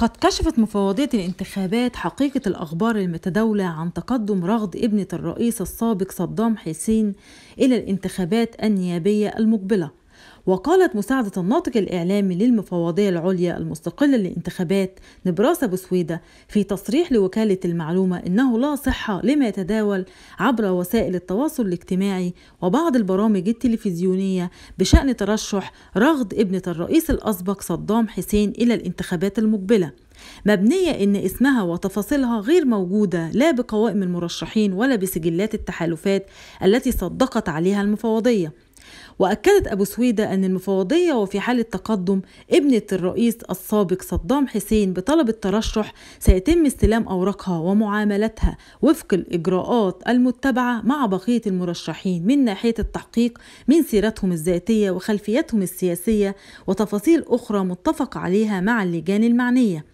قد كشفت مفوضية الانتخابات حقيقة الأخبار المتداولة عن تقدم رغد ابنة الرئيس السابق صدام حسين إلى الانتخابات النيابية المقبلة وقالت مساعدة الناطق الإعلامي للمفوضية العليا المستقلة لانتخابات أبو سويدة في تصريح لوكالة المعلومة إنه لا صحة لما يتداول عبر وسائل التواصل الاجتماعي وبعض البرامج التلفزيونية بشأن ترشح رغد ابنة الرئيس الأسبق صدام حسين إلى الانتخابات المقبلة مبنية إن اسمها وتفاصيلها غير موجودة لا بقوائم المرشحين ولا بسجلات التحالفات التي صدقت عليها المفوضية وأكدت أبو سويدة أن المفوضية وفي حالة تقدم ابنة الرئيس السابق صدام حسين بطلب الترشح سيتم استلام أوراقها ومعاملتها وفق الإجراءات المتبعة مع بقية المرشحين من ناحية التحقيق من سيرتهم الذاتية وخلفيتهم السياسية وتفاصيل أخرى متفق عليها مع اللجان المعنية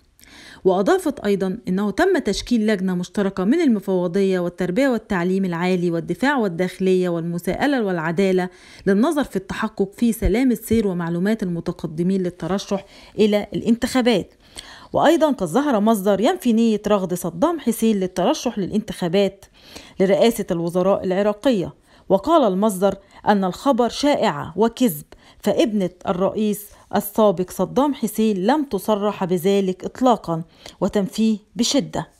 وأضافت أيضا أنه تم تشكيل لجنة مشتركة من المفوضية والتربية والتعليم العالي والدفاع والداخلية والمساءلة والعدالة للنظر في التحقق في سلام السير ومعلومات المتقدمين للترشح إلى الانتخابات وأيضا قد ظهر مصدر ينفي نية رغد صدام حسين للترشح للانتخابات لرئاسة الوزراء العراقية وقال المصدر أن الخبر شائعة وكذب فابنة الرئيس السابق صدام حسين لم تصرح بذلك إطلاقا وتنفيه بشدة